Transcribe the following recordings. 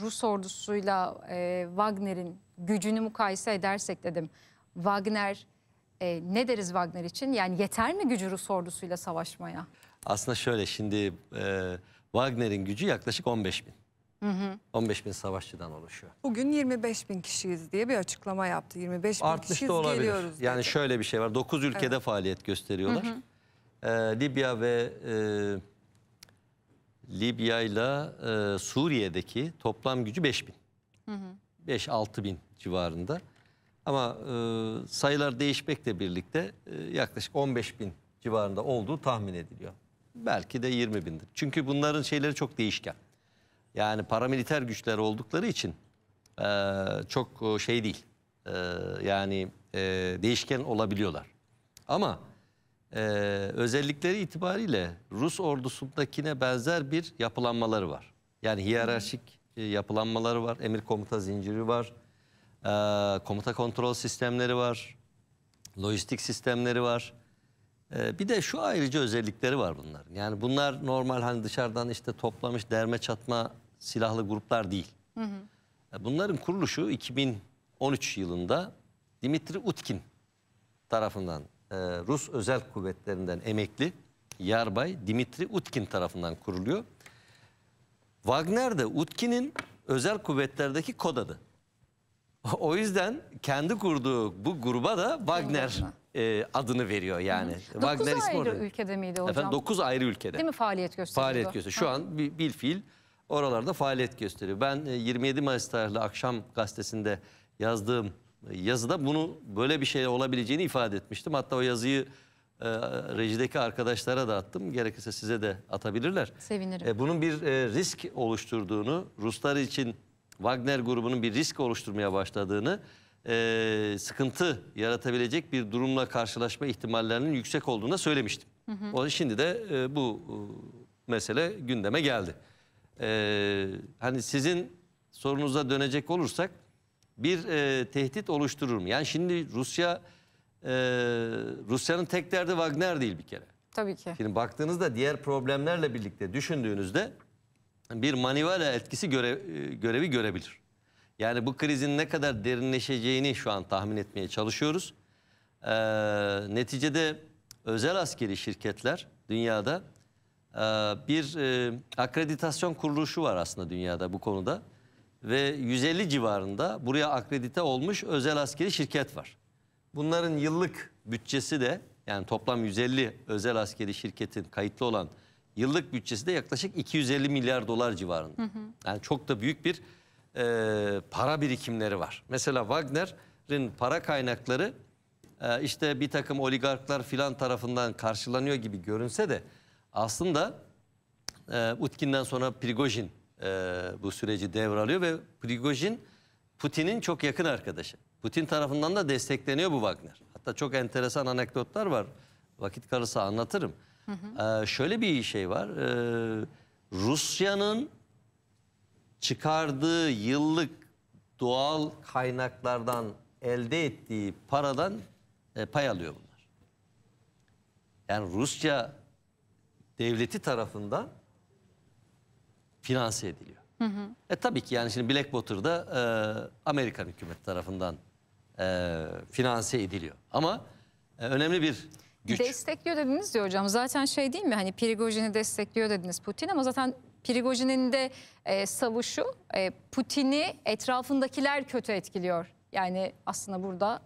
Rus ordusuyla e, Wagner'in gücünü mukayese edersek dedim. Wagner e, ne deriz Wagner için? Yani yeter mi gücü Rus ordusuyla savaşmaya? Aslında şöyle şimdi e, Wagner'in gücü yaklaşık 15 bin. Hı hı. 15 bin savaşçıdan oluşuyor. Bugün 25 bin kişiyiz diye bir açıklama yaptı. 25 bin Artmış kişiyiz olabilir. geliyoruz. Yani dedi. şöyle bir şey var. 9 ülkede evet. faaliyet gösteriyorlar. Hı hı. E, Libya ve... E, Libya ile Suriye'deki toplam gücü 5 bin. 5-6 bin civarında. Ama e, sayılar değişmekle birlikte e, yaklaşık 15 bin civarında olduğu tahmin ediliyor. Belki de 20 bindir. Çünkü bunların şeyleri çok değişken. Yani paramiliter güçler oldukları için e, çok e, şey değil. E, yani e, değişken olabiliyorlar. Ama e, özellikleri itibariyle Rus ordusundakine benzer bir yapılanmaları var. Yani hiyerarşik e, yapılanmaları var, emir komuta zinciri var, e, komuta kontrol sistemleri var, lojistik sistemleri var. E, bir de şu ayrıca özellikleri var bunların. Yani bunlar normal hani dışarıdan işte toplamış derme çatma silahlı gruplar değil. Hı hı. Bunların kuruluşu 2013 yılında Dimitri Utkin tarafından e, Rus özel kuvvetlerinden emekli yarbay Dimitri Utkin tarafından kuruluyor. Wagner de Utkin'in özel kuvvetlerdeki kod adı. O yüzden kendi kurduğu bu gruba da Wagner e, adını veriyor yani. Hı. 9 ayrı orada. ülkede miydi hocam? Efendim 9 ayrı ülkede. Değil mi faaliyet gösteriyor? Faaliyet gösteriyor. Şu ha. an bir, bir fiil oralarda faaliyet gösteriyor. Ben 27 e, Mayıs tarihli akşam gazetesinde yazdığım yazıda bunu böyle bir şey olabileceğini ifade etmiştim. Hatta o yazıyı e, rejideki arkadaşlara da attım. Gerekirse size de atabilirler. Sevinirim. E, bunun bir e, risk oluşturduğunu, Ruslar için Wagner grubunun bir risk oluşturmaya başladığını, e, sıkıntı yaratabilecek bir durumla karşılaşma ihtimallerinin yüksek olduğunu söylemiştim. Hı hı. O şimdi de e, bu e, mesele gündeme geldi. E, hani sizin sorunuza dönecek olursak bir e, tehdit oluşturur mu? Yani şimdi Rusya e, Rusya'nın tek derdi Wagner değil bir kere. Tabii ki. Şimdi baktığınızda diğer problemlerle birlikte düşündüğünüzde bir manivela etkisi görev, e, görevi görebilir. Yani bu krizin ne kadar derinleşeceğini şu an tahmin etmeye çalışıyoruz. Ee, neticede özel askeri şirketler dünyada e, bir e, akreditasyon kuruluşu var aslında dünyada bu konuda ve 150 civarında buraya akredite olmuş özel askeri şirket var. Bunların yıllık bütçesi de yani toplam 150 özel askeri şirketin kayıtlı olan yıllık bütçesi de yaklaşık 250 milyar dolar civarında. Hı hı. Yani çok da büyük bir e, para birikimleri var. Mesela Wagner'in para kaynakları e, işte bir takım oligarklar filan tarafından karşılanıyor gibi görünse de aslında e, Utkin'den sonra Prigojin e, bu süreci devralıyor ve Prigojin Putin'in çok yakın arkadaşı. Putin tarafından da destekleniyor bu Wagner. Hatta çok enteresan anekdotlar var. Vakit kalırsa anlatırım. Hı hı. Ee, şöyle bir şey var. Ee, Rusya'nın çıkardığı yıllık doğal kaynaklardan elde ettiği paradan e, pay alıyor bunlar. Yani Rusya devleti tarafından finanse ediliyor. Hı hı. E tabii ki yani şimdi Blackwater'da e, Amerikan hükümet tarafından e, finanse ediliyor. Ama e, önemli bir güç. Destekliyor dediniz diyor hocam. Zaten şey değil mi hani Prigojin'i destekliyor dediniz Putin ama zaten Prigojin'in de e, savuşu e, Putin'i etrafındakiler kötü etkiliyor. Yani aslında burada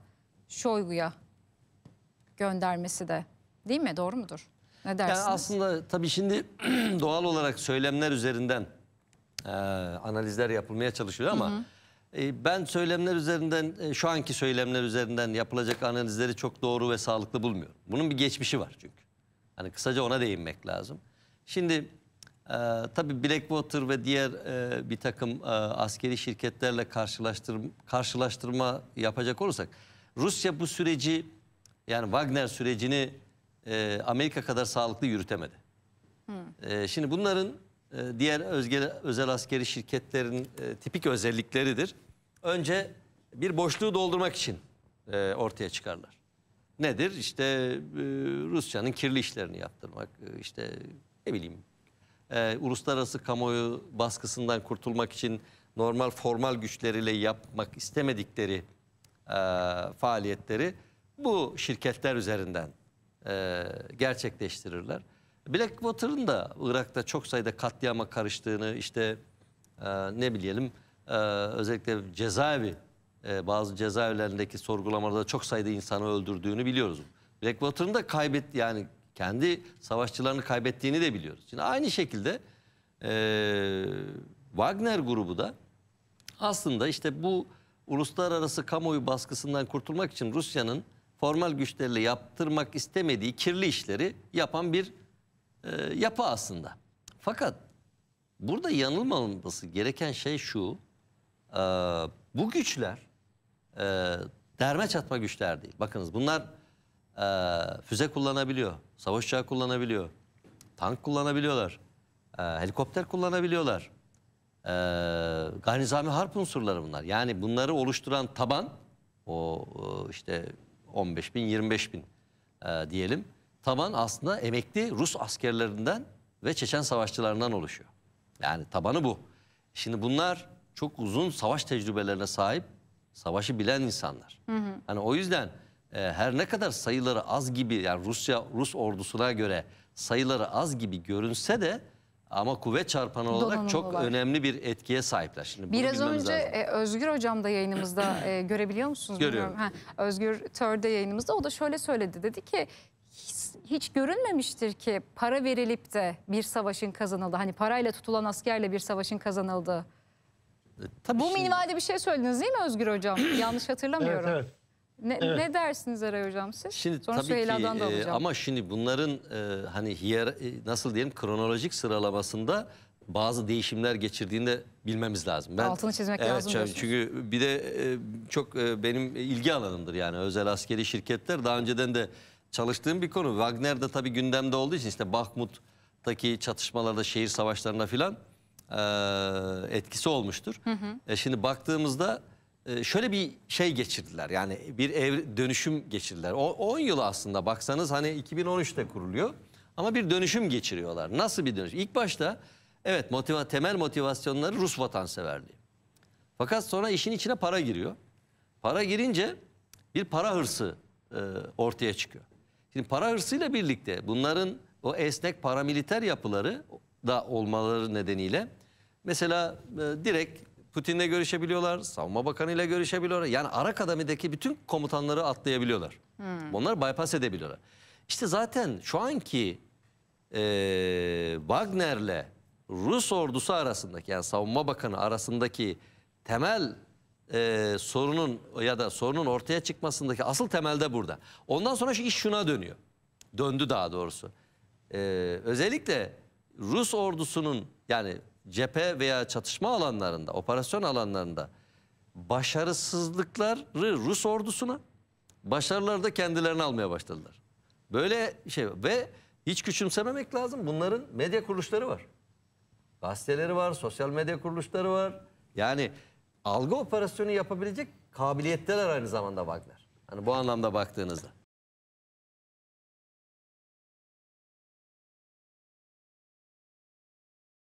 Şoygu'ya göndermesi de değil mi? Doğru mudur? Ne dersiniz? Yani aslında tabii şimdi doğal olarak söylemler üzerinden e, analizler yapılmaya çalışılıyor ama... Hı hı. E, ben söylemler üzerinden, e, şu anki söylemler üzerinden yapılacak analizleri çok doğru ve sağlıklı bulmuyorum. Bunun bir geçmişi var çünkü. Hani kısaca ona değinmek lazım. Şimdi e, tabii Blackwater ve diğer e, bir takım e, askeri şirketlerle karşılaştır, karşılaştırma yapacak olursak... Rusya bu süreci yani Wagner sürecini e, Amerika kadar sağlıklı yürütemedi. E, şimdi bunların e, diğer özge, özel askeri şirketlerin e, tipik özellikleridir. Önce bir boşluğu doldurmak için e, ortaya çıkarlar. Nedir? İşte e, Rusya'nın kirli işlerini yaptırmak, e, işte ne bileyim e, uluslararası kamuoyu baskısından kurtulmak için normal formal güçleriyle yapmak istemedikleri e, faaliyetleri bu şirketler üzerinden e, gerçekleştirirler. Blackwater'ın da Irak'ta çok sayıda katliama karıştığını işte e, ne bileyelim e, özellikle cezaevi e, bazı cezaevlerindeki sorgulamalarda çok sayıda insanı öldürdüğünü biliyoruz. Blackwater'ın da kaybet yani kendi savaşçılarını kaybettiğini de biliyoruz. Şimdi aynı şekilde e, Wagner grubu da aslında işte bu uluslararası kamuoyu baskısından kurtulmak için Rusya'nın formal güçlerle yaptırmak istemediği kirli işleri yapan bir e, yapı aslında. Fakat burada yanılmaması gereken şey şu, e, bu güçler e, derme çatma güçler değil. Bakınız bunlar e, füze kullanabiliyor, savaş uçağı kullanabiliyor, tank kullanabiliyorlar, e, helikopter kullanabiliyorlar. E, gayri harp unsurları bunlar. Yani bunları oluşturan taban, o e, işte 15 bin, 25 bin e, diyelim. Taban aslında emekli Rus askerlerinden ve Çeçen savaşçılarından oluşuyor. Yani tabanı bu. Şimdi bunlar çok uzun savaş tecrübelerine sahip, savaşı bilen insanlar. Hı hı. Hani o yüzden e, her ne kadar sayıları az gibi yani Rusya Rus ordusuna göre sayıları az gibi görünse de ama kuvvet çarpanı olarak Donanımlar. çok önemli bir etkiye sahipler. Şimdi Biraz önce e, Özgür Hocam da yayınımızda e, görebiliyor musunuz? Görüyorum. Ha, Özgür Tör'de yayınımızda o da şöyle söyledi. Dedi ki hiç, hiç görünmemiştir ki para verilip de bir savaşın kazanıldı. Hani parayla tutulan askerle bir savaşın kazanıldı. E, tabii Bu şimdi... minvalde bir şey söylediniz değil mi Özgür Hocam? Yanlış hatırlamıyorum. Evet evet. Ne, evet. ne dersiniz Eray Hocam siz? Şimdi, Sonra tabii Süheyla'dan ki, da e, alacağım. Ama şimdi bunların e, hani hiyer, e, nasıl diyelim kronolojik sıralamasında bazı değişimler geçirdiğinde bilmemiz lazım. Ben, Altını çizmek evet, lazım. Diyorsunuz. Çünkü bir de e, çok e, benim ilgi alanımdır yani özel askeri şirketler. Daha önceden de çalıştığım bir konu. Wagner de tabii gündemde olduğu için işte Bakhmut'taki çatışmalarda, şehir savaşlarına filan e, etkisi olmuştur. Hı hı. E, şimdi baktığımızda ee, şöyle bir şey geçirdiler. Yani bir ev dönüşüm geçirdiler. O 10 yılı aslında baksanız hani 2013'te kuruluyor. Ama bir dönüşüm geçiriyorlar. Nasıl bir dönüşüm? İlk başta evet motiva temel motivasyonları Rus vatanseverliği. Fakat sonra işin içine para giriyor. Para girince bir para hırsı e, ortaya çıkıyor. Şimdi para hırsıyla birlikte bunların o esnek paramiliter yapıları da olmaları nedeniyle mesela e, direkt Putin'le görüşebiliyorlar, savunma bakanıyla görüşebiliyorlar. Yani Arakadami'deki bütün komutanları atlayabiliyorlar. Hmm. Onlar bypass edebiliyorlar. İşte zaten şu anki e, Wagner'le Rus ordusu arasındaki yani savunma bakanı arasındaki temel e, sorunun ya da sorunun ortaya çıkmasındaki asıl temelde burada. Ondan sonra şu iş şuna dönüyor. Döndü daha doğrusu. E, özellikle Rus ordusunun yani cephe veya çatışma alanlarında, operasyon alanlarında başarısızlıkları Rus ordusuna, başarıları da kendilerine almaya başladılar. Böyle şey ve hiç küçümsememek lazım. Bunların medya kuruluşları var. Gazeteleri var, sosyal medya kuruluşları var. Yani algı operasyonu yapabilecek kabiliyetteler aynı zamanda Wagner. Hani bu anlamda baktığınızda.